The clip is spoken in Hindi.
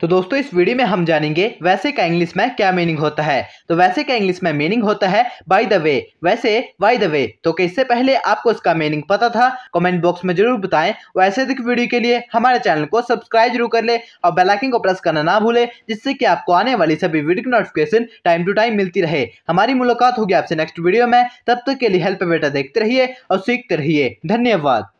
तो दोस्तों इस वीडियो में हम जानेंगे वैसे का इंग्लिश में क्या मीनिंग होता है तो वैसे का इंग्लिश में मीनिंग होता है बाय द वे वैसे बाय द वे तो इससे पहले आपको इसका मीनिंग पता था कमेंट बॉक्स में जरूर बताएं और ऐसे अधिक वीडियो के लिए हमारे चैनल को सब्सक्राइब जरूर कर ले और बेलाइकिन को प्रेस करना ना भूले जिससे कि आपको आने वाली सभी वीडियो की नोटिफिकेशन टाइम टू टाइम मिलती रहे हमारी मुलाकात होगी आपसे नेक्स्ट वीडियो में तब तक के लिए हेल्प बेटा देखते रहिए और सीखते रहिए धन्यवाद